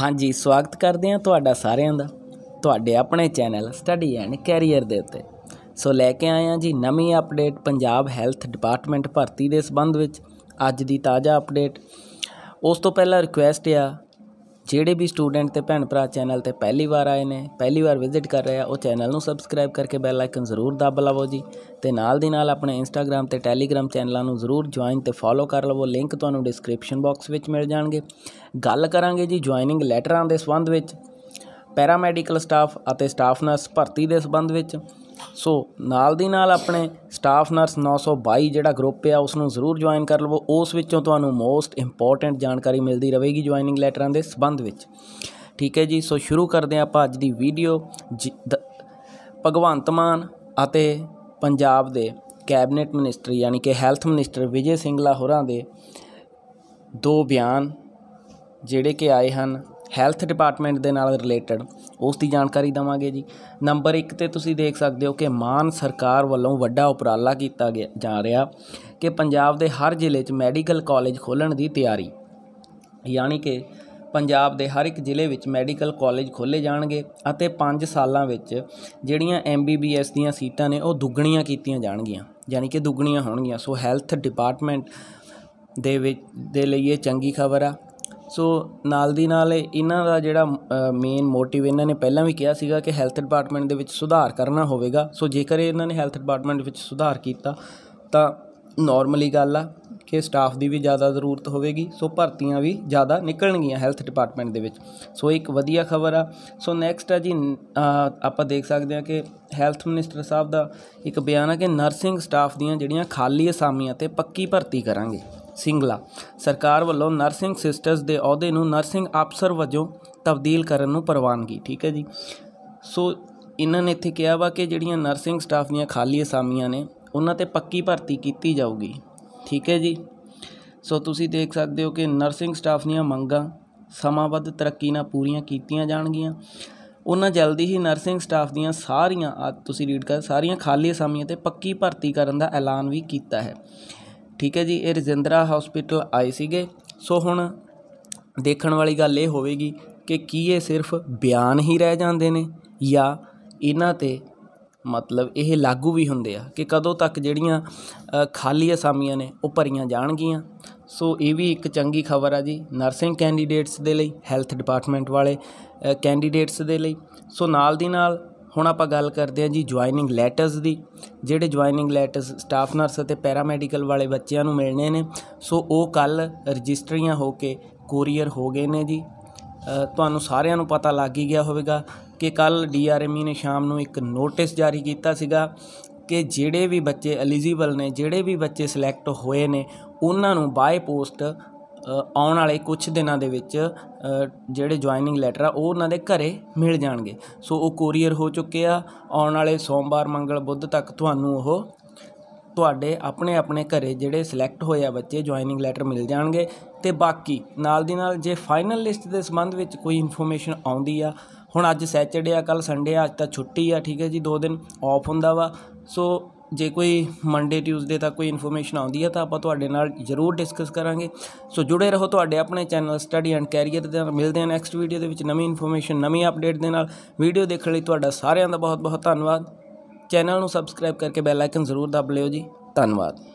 ਹਾਂਜੀ ਸਵਾਗਤ ਕਰਦੇ ਹਾਂ ਤੁਹਾਡਾ ਸਾਰਿਆਂ ਦਾ ਤੁਹਾਡੇ ਆਪਣੇ ਚੈਨਲ ਸਟੱਡੀ ਐਂਡ ਕੈਰੀਅਰ ਦੇ ਉੱਤੇ ਸੋ ਲੈ ਕੇ ਆਏ ਹਾਂ ਜੀ ਨਵੀਂ ਅਪਡੇਟ ਪੰਜਾਬ ਹੈਲਥ ਡਿਪਾਰਟਮੈਂਟ ਭਰਤੀ ਦੇ ਸੰਬੰਧ ਵਿੱਚ ਅੱਜ ਦੀ ਤਾਜ਼ਾ ਅਪਡੇਟ ਉਸ ਤੋਂ ਪਹਿਲਾਂ ਰਿਕੁਐਸਟ ਆ ਜਿਹੜੇ ਵੀ ਸਟੂਡੈਂਟ ਤੇ ਭੈਣ ਭਰਾ ਚੈਨਲ ਤੇ ਪਹਿਲੀ ਵਾਰ ਆਏ ਨੇ ਪਹਿਲੀ ਵਾਰ ਵਿਜ਼ਿਟ ਕਰ ਰਹੇ ਆ ਉਹ ਚੈਨਲ ਨੂੰ ਸਬਸਕ੍ਰਾਈਬ ਕਰਕੇ ਬੈਲ ਆਈਕਨ ਜ਼ਰੂਰ ਦਬ ਲਵੋ ਜੀ ਤੇ ਨਾਲ ਦੀ ਨਾਲ ਆਪਣੇ ਇੰਸਟਾਗ੍ਰam ਤੇ ਟੈਲੀਗ੍ਰam ਚੈਨਲਾਂ ਨੂੰ ਜ਼ਰੂਰ ਜੁਆਇਨ ਤੇ ਫੋਲੋ ਕਰ ਲਵੋ ਲਿੰਕ ਤੁਹਾਨੂੰ ਡਿਸਕ੍ਰਿਪਸ਼ਨ ਬਾਕਸ ਵਿੱਚ ਮਿਲ ਜਾਣਗੇ ਗੱਲ ਕਰਾਂਗੇ ਜੀ ਜੁਆਇਨਿੰਗ ਲੈਟਰਾਂ ਦੇ ਸੰਬੰਧ ਵਿੱਚ ਪੈਰਾਮੈਡੀਕਲ ਸਟਾਫ ਅਤੇ ਸਟਾਫ ਨਰਸ ਭਰਤੀ ਦੇ ਸੰਬੰਧ ਵਿੱਚ ਸੋ ਨਾਲ ਦੀ ਨਾਲ ਆਪਣੇ ਸਟਾਫ ਨਰਸ 922 ਜਿਹੜਾ ਗਰੁੱਪ ਆ ਉਸ ਨੂੰ ਜ਼ਰੂਰ ਜੁਆਇਨ ਕਰ ਲਵੋ ਉਸ ਵਿੱਚੋਂ ਤੁਹਾਨੂੰ ਮੋਸਟ ਇੰਪੋਰਟੈਂਟ ਜਾਣਕਾਰੀ ਮਿਲਦੀ ਰਹੇਗੀ ਜੁਆਇਨਿੰਗ ਲੈਟਰਾਂ ਦੇ ਸਬੰਧ ਵਿੱਚ ਠੀਕ ਹੈ ਜੀ ਸੋ ਸ਼ੁਰੂ ਕਰਦੇ ਆ ਆਪਾਂ ਅੱਜ ਦੀ ਵੀਡੀਓ ਭਗਵੰਤ ਮਾਨ ਅਤੇ ਪੰਜਾਬ ਦੇ ਕੈਬਨਿਟ ਮਿਨਿਸਟਰ ਯਾਨੀ ਕਿ ਹੈਲਥ ਮਿਨਿਸਟਰ ਵਿਜੇ ਸਿੰਘਲਾ ਹੋਰਾਂ ਦੇ ਦੋ ਬਿਆਨ ਜਿਹੜੇ ਕਿ ਆਏ ਹਨ ਹੈਲਥ ਡਿਪਾਰਟਮੈਂਟ ਦੇ ਨਾਲ ਰਿਲੇਟਡ ਉਸ ਦੀ ਜਾਣਕਾਰੀ ਦਵਾਂਗੇ ਜੀ ਨੰਬਰ 1 ਤੇ ਤੁਸੀਂ ਦੇਖ ਸਕਦੇ ਹੋ ਕਿ ਮਾਨ ਸਰਕਾਰ ਵੱਲੋਂ ਵੱਡਾ ਉਪਰਾਲਾ ਕੀਤਾ ਗਿਆ ਜਾ ਰਿਹਾ ਕਿ ਪੰਜਾਬ ਦੇ ਹਰ ਜ਼ਿਲ੍ਹੇ 'ਚ ਮੈਡੀਕਲ ਕਾਲਜ ਖੋਲਣ ਦੀ ਤਿਆਰੀ ਯਾਨੀ ਕਿ ਪੰਜਾਬ ਦੇ ਹਰ ਇੱਕ ਜ਼ਿਲ੍ਹੇ ਵਿੱਚ ਮੈਡੀਕਲ ਕਾਲਜ ਖੋਲੇ ਜਾਣਗੇ ਅਤੇ 5 ਸਾਲਾਂ ਵਿੱਚ ਜਿਹੜੀਆਂ MBBS ਦੀਆਂ ਸੀਟਾਂ ਨੇ ਉਹ ਦੁੱਗਣੀਆਂ ਕੀਤੀਆਂ ਜਾਣਗੀਆਂ ਯਾਨੀ ਕਿ ਦੁੱਗਣੀਆਂ ਹੋਣਗੀਆਂ ਸੋ ਹੈਲਥ ਡਿਪਾਰਟਮੈਂਟ ਦੇ ਵਿੱਚ ਦੇ ਲਈ ਇਹ ਚੰਗੀ ਖਬਰ ਆ ਸੋ ਨਾਲ ਦੀ ਨਾਲ ਇਹਨਾਂ ਦਾ ਜਿਹੜਾ ਮੇਨ ਮੋਟਿਵ ਇਹਨਾਂ ਨੇ ਪਹਿਲਾਂ ਵੀ ਕਿਹਾ ਸੀਗਾ ਕਿ ਹੈਲਥ ਡਿਪਾਰਟਮੈਂਟ ਦੇ ਵਿੱਚ ਸੁਧਾਰ ਕਰਨਾ ਹੋਵੇਗਾ ਸੋ ਜੇਕਰ ਇਹਨਾਂ ਨੇ ਹੈਲਥ ਡਿਪਾਰਟਮੈਂਟ ਵਿੱਚ ਸੁਧਾਰ ਕੀਤਾ ਤਾਂ ਨਾਰਮਲੀ ਗੱਲ ਆ ਕਿ ਸਟਾਫ ਦੀ ਵੀ ਜ਼ਿਆਦਾ ਜ਼ਰੂਰਤ ਹੋਵੇਗੀ ਸੋ ਭਰਤੀਆਂ ਵੀ ਜ਼ਿਆਦਾ ਨਿਕਲਣਗੀਆਂ ਹੈਲਥ ਡਿਪਾਰਟਮੈਂਟ ਦੇ ਵਿੱਚ ਸੋ ਇੱਕ ਵਧੀਆ ਖਬਰ ਆ ਸੋ ਨੈਕਸਟ ਆ ਜੀ ਆਪਾਂ ਦੇਖ ਸਕਦੇ ਹਾਂ ਕਿ ਹੈਲਥ ਮਿਨਿਸਟਰ ਸਾਹਿਬ ਦਾ ਇੱਕ ਬਿਆਨ ਆ ਕਿ ਨਰਸਿੰਗ ਸਟਾਫ ਦੀਆਂ ਜਿਹੜੀਆਂ ਖਾਲੀ ਅਸਾਮੀਆਂ ਤੇ ਪੱਕੀ ਭਰਤੀ ਕਰਾਂਗੇ ਸਿੰਗਲਾ ਸਰਕਾਰ ਵੱਲੋਂ ਨਰਸਿੰਗ ਸਿਸਟਰਸ ਦੇ ਅਹੁਦੇ ਨੂੰ ਨਰਸਿੰਗ ਅਫਸਰ ਵਜੋਂ ਤਬਦੀਲ ਕਰਨ ਨੂੰ ਪ੍ਰਵਾਨਗੀ ਠੀਕ ਹੈ ਜੀ ਸੋ ਇਹਨਾਂ ਨੇ ਇੱਥੇ ਕਿਹਾ ਵਾ ਕਿ ਜਿਹੜੀਆਂ ਨਰਸਿੰਗ ਸਟਾਫ ਦੀਆਂ ਖਾਲੀ ਅਸਾਮੀਆਂ ਨੇ ਉਹਨਾਂ ਤੇ ਪੱਕੀ ਭਰਤੀ ਕੀਤੀ ਜਾਊਗੀ ਠੀਕ ਹੈ ਜੀ ਸੋ ਤੁਸੀਂ ਦੇਖ ਸਕਦੇ ਹੋ ਕਿ ਨਰਸਿੰਗ ਸਟਾਫ ਦੀਆਂ ਮੰਗਾਂ ਸਮਾਂਬੱਧ ਤਰੱਕੀ ਨਾਲ ਪੂਰੀਆਂ ਕੀਤੀਆਂ ਜਾਣਗੀਆਂ ਉਹਨਾਂ ਜਲਦੀ ਹੀ ਨਰਸਿੰਗ ਸਟਾਫ ਦੀਆਂ ਸਾਰੀਆਂ ਤੁਸੀਂ ਰੀਡ ਕਰ ਸਾਰੀਆਂ ਖਾਲੀ ਅਸਾਮੀਆਂ ਤੇ ਪੱਕੀ ਭਰਤੀ ਕਰਨ ਦਾ ਐਲਾਨ ਵੀ ਕੀਤਾ ਹੈ ਠੀਕ ਹੈ ਜੀ ਇਹ ਰਜਿੰਦਰਾ ਹਸਪੀਟਲ ਆਏ ਸੀਗੇ ਸੋ ਹੁਣ ਦੇਖਣ ਵਾਲੀ ਗੱਲ ਇਹ ਹੋਵੇਗੀ ਕਿ ਕੀ ਇਹ ਸਿਰਫ ਬਿਆਨ ਹੀ ਰਹਿ ਜਾਂਦੇ ਨੇ ਜਾਂ ਇਹਨਾਂ ਤੇ ਮਤਲਬ ਇਹ ਲਾਗੂ ਵੀ ਹੁੰਦੇ ਆ ਕਿ ਕਦੋਂ ਤੱਕ ਜਿਹੜੀਆਂ ਖਾਲੀ ਅਸਾਮੀਆਂ ਨੇ ਉਹ ਭਰੀਆਂ ਜਾਣਗੀਆਂ ਸੋ ਇਹ ਵੀ ਇੱਕ ਚੰਗੀ ਖਬਰ ਆ ਜੀ ਨਰਸਿੰਗ ਕੈਂਡੀਡੇਟਸ ਦੇ ਲਈ ਹੈਲਥ ਡਿਪਾਰਟਮੈਂਟ ਵਾਲੇ ਕੈਂਡੀਡੇਟਸ ਦੇ ਲਈ ਸੋ ਨਾਲ ਦੀ ਨਾਲ ਹੁਣ ਆਪਾਂ ਗੱਲ ਕਰਦੇ ਹਾਂ ਜੀ ਜੁਆਇਨਿੰਗ ਲੈਟਰਸ ਦੀ ਜਿਹੜੇ ਜੁਆਇਨਿੰਗ ਲੈਟਰਸ ਸਟਾਫ ਨਰਸ ਅਤੇ ਪੈਰਾਮੈਡੀਕਲ ਵਾਲੇ ਬੱਚਿਆਂ ਨੂੰ ਮਿਲਣੇ ਨੇ ਸੋ ਉਹ ਕੱਲ ਰਜਿਸਟਰੀਆਂ ਹੋ ਕੇ ਕੋਰੀਅਰ ਹੋ ਗਏ ਨੇ ਜੀ ਤੁਹਾਨੂੰ ਸਾਰਿਆਂ ਨੂੰ ਪਤਾ ਲੱਗ ਹੀ ਗਿਆ ਹੋਵੇਗਾ ਕਿ ਕੱਲ ਡੀਆਰਐਮਈ e ਨੇ ਸ਼ਾਮ ਨੂੰ ਇੱਕ ਨੋਟਿਸ ਜਾਰੀ ਕੀਤਾ ਸੀਗਾ ਕਿ ਜਿਹੜੇ ਵੀ ਬੱਚੇ ਐਲੀਜੀਬਲ ਨੇ ਜਿਹੜੇ ਵੀ ਬੱਚੇ ਸਿਲੈਕਟ ਹੋਏ ਨੇ ਉਹਨਾਂ ਨੂੰ ਬਾਏ ਪੋਸਟ ਆਉਣ ਵਾਲੇ ਕੁਝ ਦਿਨਾਂ ਦੇ ਵਿੱਚ ਜਿਹੜੇ ਜੁਆਇਨਿੰਗ ਲੈਟਰ ਆ ਉਹ ਉਹਨਾਂ ਦੇ ਘਰੇ ਮਿਲ ਜਾਣਗੇ ਸੋ ਉਹ ਕੋਰੀਅਰ ਹੋ ਚੁੱਕੇ ਆ ਆਉਣ ਵਾਲੇ ਸੋਮਵਾਰ ਮੰਗਲ ਬੁੱਧ ਤੱਕ ਤੁਹਾਨੂੰ ਉਹ ਤੁਹਾਡੇ ਆਪਣੇ ਆਪਣੇ ਘਰੇ ਜਿਹੜੇ ਸਿਲੈਕਟ ਹੋਏ ਆ ਬੱਚੇ ਜੁਆਇਨਿੰਗ ਲੈਟਰ ਮਿਲ ਜਾਣਗੇ ਤੇ ਬਾਕੀ ਨਾਲ ਦੀ ਨਾਲ ਜੇ ਫਾਈਨਲ ਲਿਸਟ ਦੇ ਸੰਬੰਧ ਵਿੱਚ ਕੋਈ ਇਨਫੋਰਮੇਸ਼ਨ ਆਉਂਦੀ ਆ ਹੁਣ ਅੱਜ ਸੈਚਰਡੇ ਆ ਕੱਲ ਸੰਡੇ ਆ ਅੱਜ ਤਾਂ ਛੁੱਟੀ ਆ ਠੀਕ ਹੈ ਜੀ ਦੋ ਦਿਨ ਆਫ ਹੁੰਦਾ ਵਾ ਸੋ ਜੇ ਕੋਈ ਮੰਡੇ ਟਿਊਜ਼ਡੇ ਤੱਕ ਕੋਈ ਇਨਫੋਰਮੇਸ਼ਨ ਆਉਂਦੀ ਹੈ ਤਾਂ ਆਪਾਂ ਤੁਹਾਡੇ ਨਾਲ ਜ਼ਰੂਰ ਡਿਸਕਸ ਕਰਾਂਗੇ ਸੋ ਜੁੜੇ ਰਹੋ ਤੁਹਾਡੇ ਆਪਣੇ ਚੈਨਲ ਸਟੱਡੀ ਐਂਡ ਕੈਰੀਅਰ ਦੇ ਨਾਲ ਮਿਲਦੇ ਹਾਂ ਨੈਕਸਟ ਵੀਡੀਓ ਦੇ ਵਿੱਚ ਨਵੀਂ ਇਨਫੋਰਮੇਸ਼ਨ ਨਵੀਂ ਅਪਡੇਟ ਦੇ ਨਾਲ ਵੀਡੀਓ ਦੇਖਣ ਲਈ ਤੁਹਾਡਾ ਸਾਰਿਆਂ ਦਾ ਬਹੁਤ ਬਹੁਤ ਧੰਨਵਾਦ ਚੈਨਲ ਨੂੰ ਸਬਸਕ੍ਰਾਈਬ ਕਰਕੇ ਬੈਲ ਆਈਕਨ ਜ਼ਰੂਰ ਦਬ ਲਿਓ ਜੀ ਧੰਨਵਾਦ